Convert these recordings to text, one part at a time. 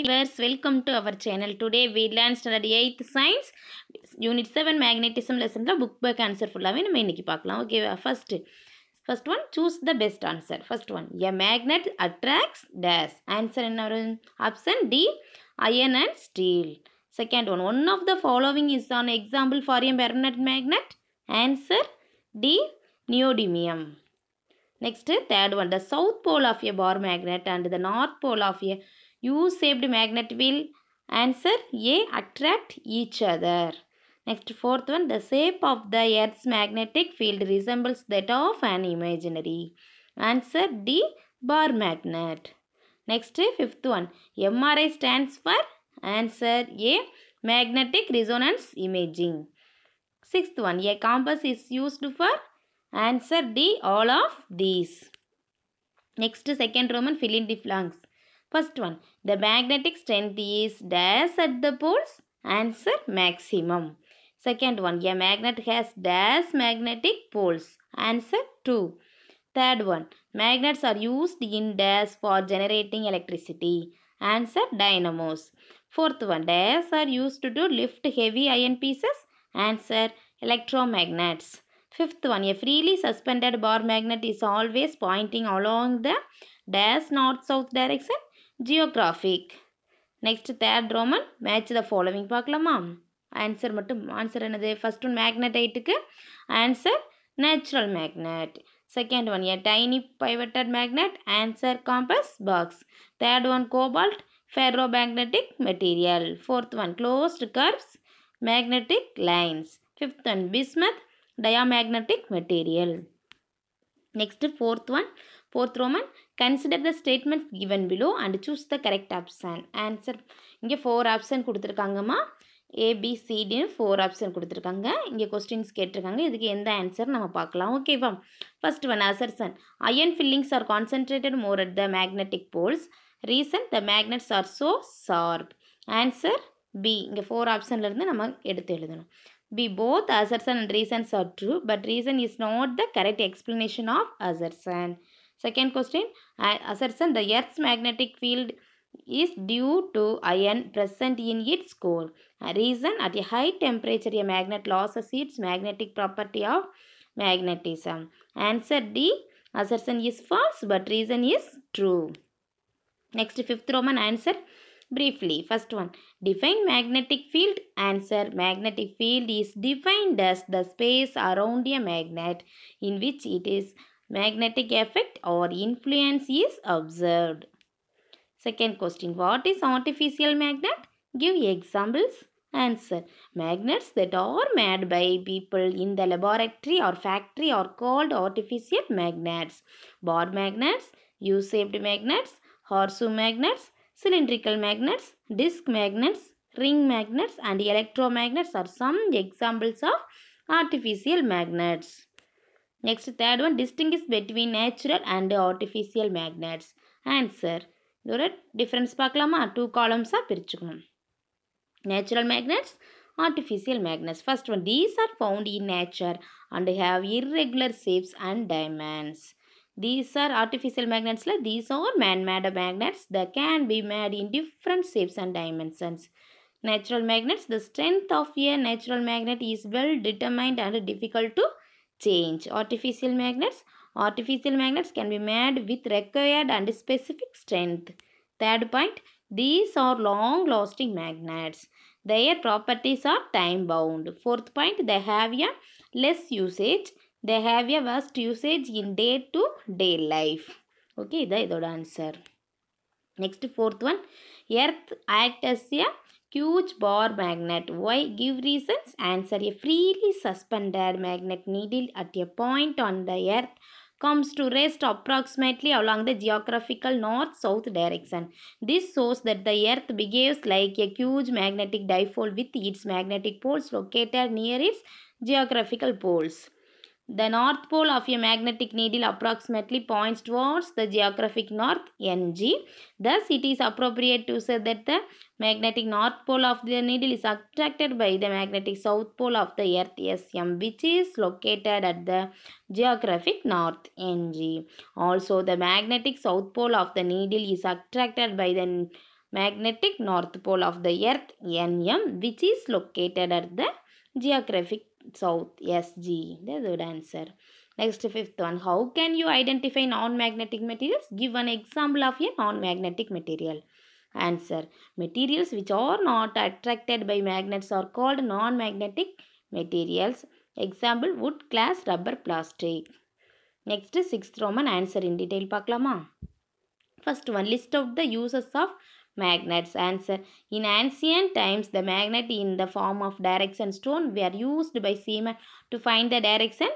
viewers welcome to our channel today we learn standard 8th science unit 7 magnetism lesson la book by answer fullave nam iniki paakalam okay first first one choose the best answer first one a magnet attracts dash answer enna varum option d iron and steel second one one of the following is an example for a permanent magnet answer d neodymium next third one the south pole of a bar magnet and the north pole of a U-shaped magnet will answer A. Attract each other. Next fourth one the shape of the earth's magnetic field resembles that of an imaginary. Answer D. Bar magnet. Next fifth one MRI stands for answer A. Magnetic resonance imaging. Sixth one a compass is used for answer D. All of these. Next second Roman fill in the blanks. First one, the magnetic strength is dash at the poles. Answer maximum. Second one, a magnet has dash magnetic poles. Answer 2. Third one, magnets are used in dash for generating electricity. Answer dynamos. Fourth one, dash are used to lift heavy iron pieces. Answer electromagnets. Fifth one, a freely suspended bar magnet is always pointing along the dash north-south direction geographic next third Roman match the following பார்க்கலாமா answer மட்டும் answer என்னது first one மேக்னடைட்டுக்கு answer natural magnet second one a tiny pivoted magnet answer compass box third one cobalt ferromagnetic material fourth one closed curves magnetic lines fifth one bismuth diamagnetic material Next, fourth one. Fourth Roman, consider the statements given below and choose the correct option. Answer, இங்கே 4 option குடுத்திருக்காங்கமா, A, B, C, D, 4 option குடுத்திருக்காங்க. இங்கே questions கேட்டிருக்காங்க, இதுக்கு எந்த answer நாம் பார்க்கலாம். Okay, warm. First one, assertion. Iron fillings are concentrated more at the magnetic poles. Reason, the magnets are so sharp. Answer, B. இங்க 4 optionல இருந்து நாம் எடுத்து B. Both assertion and reasons are true, but reason is not the correct explanation of assertion. Second question, assertion the Earth's magnetic field is due to iron present in its core. reason at a high temperature a magnet loses its magnetic property of magnetism. Answer D. Assertion is false but reason is true. Next fifth Roman answer briefly. First one, define magnetic field. Answer, magnetic field is defined as the space around a magnet in which it is magnetic effect or influence is observed. Second question, what is artificial magnet? Give examples. Answer, magnets that are made by people in the laboratory or factory are called artificial magnets. Bar magnets, U-shaped magnets, horseshoe magnets, Cylindrical magnets, disc magnets, ring magnets and electromagnets are some examples of artificial magnets. Next third one distinguish between natural and artificial magnets. Answer. இதோட difference பார்க்கலாமா two காலம்ஸாக பிரிச்சுக்கணும் Natural magnets, artificial magnets. First one, these are found in nature and have irregular shapes and dimensions. These are artificial magnets. These are man-made magnets. They can be made in different shapes and dimensions. Natural magnets. The strength of a natural magnet is well determined and difficult to change. Artificial magnets. Artificial magnets can be made with required and specific strength. Third point. These are long-lasting magnets. Their properties are time-bound. Fourth point. They have a less usage. They have a vast usage in day to Day life, okay. That is the answer. Next fourth one. Earth acts as a huge bar magnet. Why? Give reasons. Answer. A freely suspended magnet needle at a point on the earth comes to rest approximately along the geographical north-south direction. This shows that the earth behaves like a huge magnetic dipole with its magnetic poles located near its geographical poles. The north pole of a magnetic needle approximately points towards the geographic north Ng. Thus, it is appropriate to say that the magnetic north pole of the needle is attracted by the magnetic south pole of the earth SM which is located at the geographic north Ng. Also, the magnetic south pole of the needle is attracted by the magnetic north pole of the earth NM which is located at the geographic south yes g that's the answer next fifth one how can you identify non-magnetic materials give an example of a non-magnetic material answer materials which are not attracted by magnets are called non-magnetic materials example wood glass rubber plastic next sixth roman answer in detail Paklama. first one list of the uses of magnets. Answer. In ancient times, the magnet in the form of direction stone were used by seamen to find the direction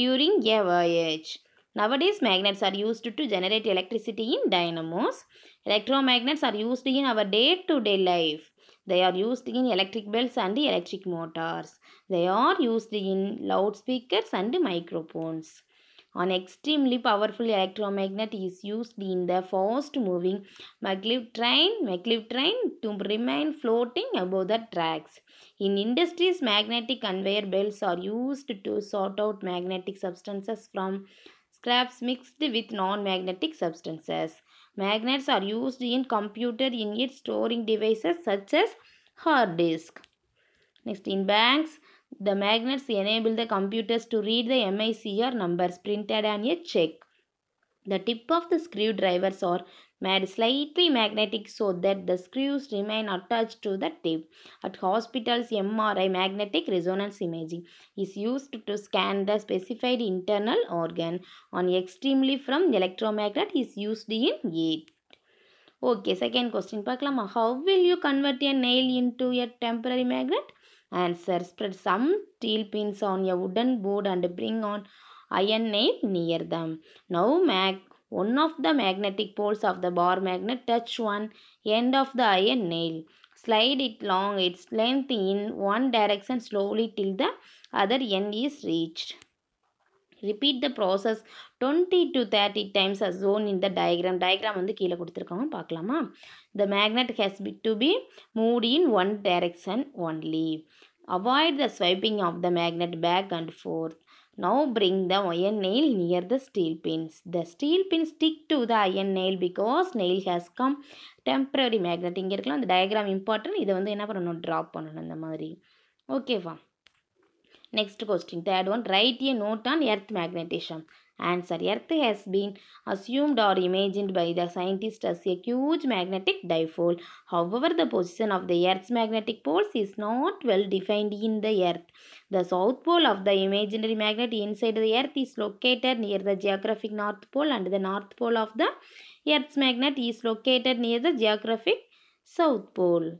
during a voyage. Nowadays, magnets are used to generate electricity in dynamos. Electromagnets are used in our day-to-day -day life. They are used in electric bells and electric motors. They are used in loudspeakers and microphones. An extremely powerful electromagnet is used in the fast-moving maglev train, maglev train to remain floating above the tracks. In industries, magnetic conveyor belts are used to sort out magnetic substances from scraps mixed with non-magnetic substances. Magnets are used in computer in its storing devices such as hard disk. Next, in banks, the magnets enable the computers to read the MICR numbers printed on a check. The tip of the screwdrivers are made slightly magnetic so that the screws remain attached to the tip. At hospitals, MRI magnetic resonance imaging is used to scan the specified internal organ. On extremely from electromagnet is used in it. Okay, second question. How will you convert a nail into a temporary magnet? Answer. Spread some steel pins on a wooden board and bring on iron nail near them. Now mag one of the magnetic poles of the bar magnet touch one end of the iron nail. Slide it long its length in one direction slowly till the other end is reached. Repeat the process twenty to thirty times a zone in the diagram diagram வந்து கீழே கொடுத்துருக்காங்க பார்க்கலாமா the magnet has be to be moved in one direction only avoid the swiping of the magnet back and forth no bring the wire nail near the steel pins the steel pin stick to the iron nail because nail has come temporary magnet இங்கே இருக்கலாம் அந்த diagram important இதை வந்து என்ன பண்ணணும் drop பண்ணணும் இந்த மாதிரி ஓகேவா Next question, third one, write a note on earth magnetism. Answer, earth has been assumed or imagined by the scientist as a huge magnetic dipole. However, the position of the earth's magnetic poles is not well defined in the earth. The south pole of the imaginary magnet inside the earth is located near the geographic north pole and the north pole of the earth's magnet is located near the geographic south pole.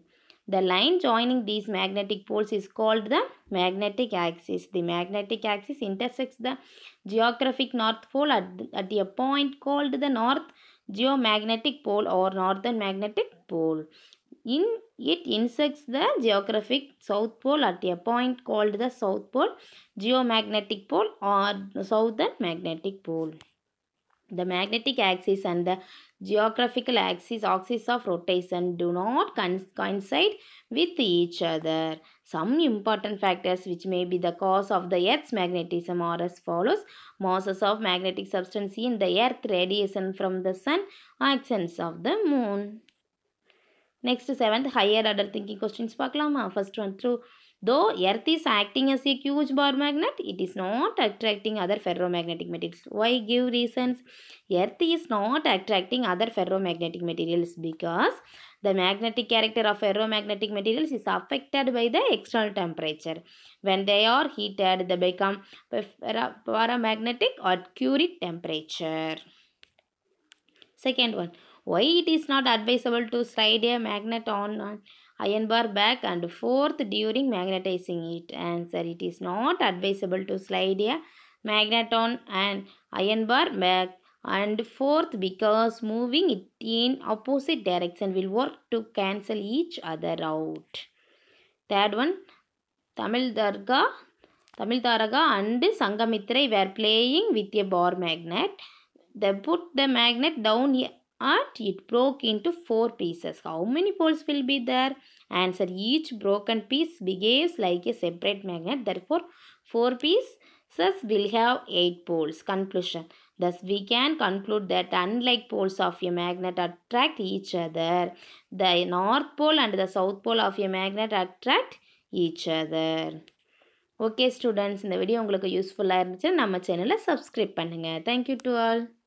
The line joining these magnetic poles is called the magnetic axis. The magnetic axis intersects the geographic north pole at, at a point called the north geomagnetic pole or northern magnetic pole. In it intersects the geographic south pole at a point called the south pole, geomagnetic pole or southern magnetic pole. The magnetic axis and the geographical axis, axis of rotation do not coincide with each other. Some important factors which may be the cause of the Earth's magnetism are as follows. Masses of magnetic substance in the Earth, radiation from the Sun, accents of the Moon. Next seventh higher order thinking questions first one through. Though earth is acting as a huge bar magnet, it is not attracting other ferromagnetic materials. Why give reasons? Earth is not attracting other ferromagnetic materials because the magnetic character of ferromagnetic materials is affected by the external temperature. When they are heated, they become paramagnetic at Curie temperature. Second one, why it is not advisable to slide a magnet on iron bar back and forth during magnetizing it. Answer, it is not advisable to slide a magnet on an iron bar back and forth because moving it in opposite direction will work to cancel each other out. Third one, Tamil Darga, Tamil Taraga and Sangamitrai were playing with a bar magnet. They put the magnet down and it broke into four pieces. How many poles will be there? Answer each broken piece behaves like a separate magnet. Therefore, four pieces will have eight poles. Conclusion. Thus, we can conclude that unlike poles of a magnet attract each other, the north pole and the south pole of a magnet attract each other. okay students in okay students இந்த video உங்களுக்கு யூஸ்ஃபுல்லாக இருந்துச்சு நம்ம subscribe pannunga thank you to all